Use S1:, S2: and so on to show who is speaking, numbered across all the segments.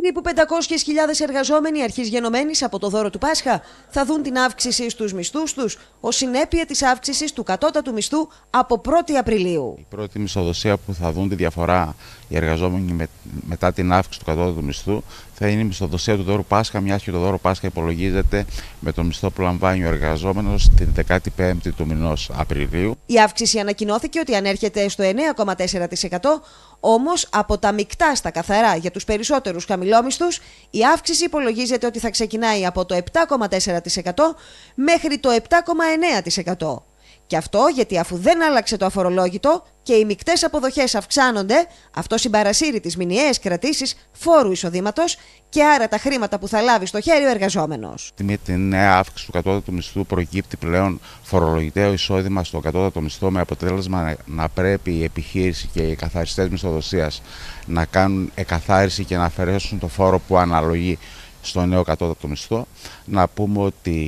S1: Περίπου 500.000 εργαζόμενοι αρχής γενομένης από το δώρο του Πάσχα θα δουν την αύξηση στους μισθούς τους ως συνέπεια της αύξησης του κατώτατου μισθού από 1η Απριλίου. Η
S2: πρώτη μισθοδοσία που θα δουν τη διαφορά οι εργαζόμενοι με, μετά την αύξηση του κατώτατου μισθού θα είναι η μισθοδοσία του δώρου Πάσχα, μια και το δώρο Πάσχα υπολογίζεται με το μισθό που λαμβάνει ο εργαζόμενος την 15η του μηνός Απριλίου.
S1: Η αύξηση ανακοινώθηκε ότι ανέρχεται στο 9,4%, όμως από τα μεικτά στα καθαρά για τους περισσότερους χαμηλόμισθους, η αύξηση υπολογίζεται ότι θα ξεκινάει από το 7,4% μέχρι το 7,9%. Και αυτό γιατί αφού δεν άλλαξε το αφορολόγητο και οι μεικτές αποδοχές αυξάνονται, αυτό συμπαρασύρει τις μηνιαίες κρατήσεις φόρου εισοδήματος και άρα τα χρήματα που θα λάβει στο χέρι ο εργαζόμενος.
S2: Με την νέα αύξηση του κατώτατου μισθού προκύπτει πλέον φορολογητέο εισόδημα στο κατώτατο μισθό με αποτέλεσμα να πρέπει η επιχείρηση και οι καθαριστές μισθοδοσίας να κάνουν εκαθάριση και να αφαιρέσουν το φόρο που αναλογεί στο νέο κατώτατο μισθό. Να πούμε ότι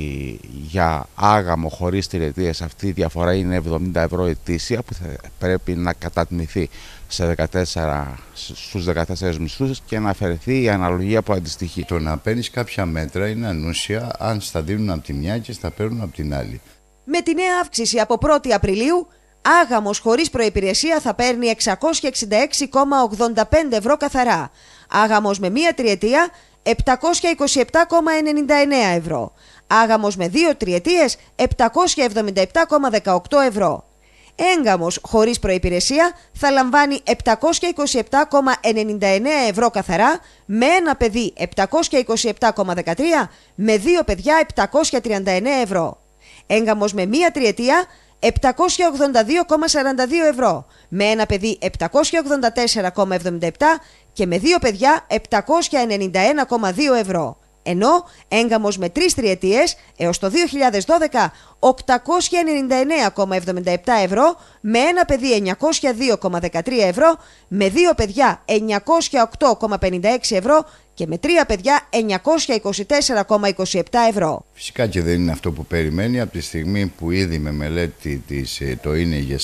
S2: για άγαμο χωρίς τριετία, αυτή η διαφορά είναι 70 ευρώ ετήσια που θα πρέπει να κατατμηθεί σε 14, στους 14 μισθούς και να αφαιρεθεί η αναλογία που αντιστοιχεί. Το να παίρνεις κάποια μέτρα είναι ανούσια αν στα δίνουν από τη
S3: μια και στα παίρνουν από την άλλη.
S1: Με τη νέα αύξηση από 1η Απριλίου, άγαμος χωρίς προϋπηρεσία θα παίρνει 666,85 ευρώ καθαρά. Άγαμος με μία τριετία 727,99 ευρώ. Άγαμος με δύο τριετίες 777,18 ευρώ. ...έγγαμος χωρίς προϋπηρεσία θα λαμβάνει 727,99 ευρώ καθαρά με ένα παιδί 727,13 με δύο παιδιά 739 ευρώ. ...έγγαμος με μία τριετία 782,42 ευρώ, με ένα παιδί 784,77 και με δύο παιδιά 791,2 ευρώ ενώ έγκαμος με τρεις τριετίες έως το 2012 899,77 ευρώ με ένα παιδί 902,13 ευρώ με δύο παιδιά 908,56 ευρώ και με τρία παιδιά 924,27 ευρώ.
S3: Φυσικά και δεν είναι αυτό που περιμένει από τη στιγμή που ήδη με μελέτη της, ε, το είναι η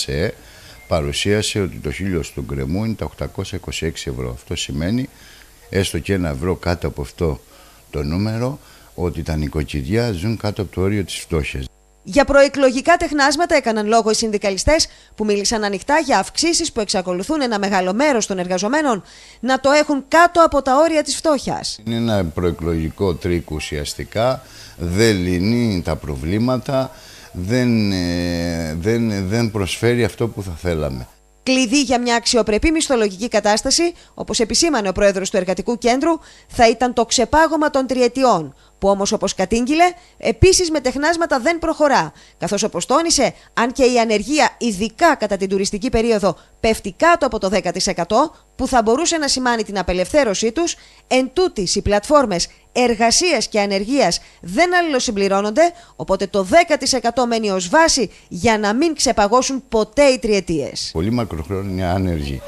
S3: παρουσίασε ότι το χίλιο του γκρεμού είναι τα 826 ευρώ. Αυτό σημαίνει έστω και ένα ευρώ κάτω από αυτό το νούμερο ότι τα νοικοκυριά ζουν κάτω από το όριο της φτώχειας.
S1: Για προεκλογικά τεχνάσματα έκαναν λόγο οι συνδικαλιστές που μίλησαν ανοιχτά για αυξήσεις που εξακολουθούν ένα μεγάλο μέρος των εργαζομένων να το έχουν κάτω από τα όρια της φτώχειας.
S3: Είναι ένα προεκλογικό τρίκ ουσιαστικά. Δεν λυνεί τα προβλήματα, δεν, ε, δεν, δεν προσφέρει αυτό που θα θέλαμε.
S1: Κλειδί για μια αξιοπρεπή μισθολογική κατάσταση, όπως επισήμανε ο πρόεδρος του Εργατικού Κέντρου, θα ήταν το ξεπάγωμα των τριετιών, που όμως όπως κατήγγειλε, επίσης με τεχνάσματα δεν προχωρά. όπως τόνισε, αν και η ανεργία, ειδικά κατά την τουριστική περίοδο, πέφτει κάτω από το 10%, που θα μπορούσε να σημάνει την απελευθέρωσή τους, εν οι πλατφόρμες εργασίας και ανεργίας δεν αλληλοσυμπληρώνονται, οπότε το 10% μένει ως βάση για να μην ξεπαγώσουν ποτέ οι τριετίες.
S3: Πολύ μακροχρόνια άνεργοι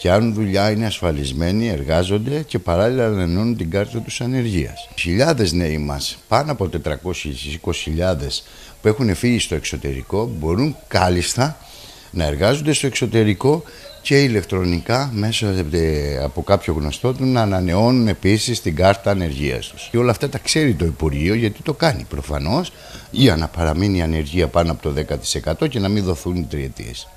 S3: πιάνουν δουλειά, είναι ασφαλισμένοι, εργάζονται και παράλληλα ανανεώνουν την κάρτα τους ανεργίας. Χιλιάδες νέοι μας, πάνω από 420.000 που έχουν φύγει στο εξωτερικό, μπορούν κάλλιστα να εργάζονται στο εξωτερικό και ηλεκτρονικά μέσω από κάποιο γνωστό του να ανανεώνουν επίσης την κάρτα ανεργίας τους. Και όλα αυτά τα ξέρει το Υπουργείο γιατί το κάνει προφανώς για να παραμείνει η ανεργία πάνω από το 10% και να μην δοθούν οι τριετίες.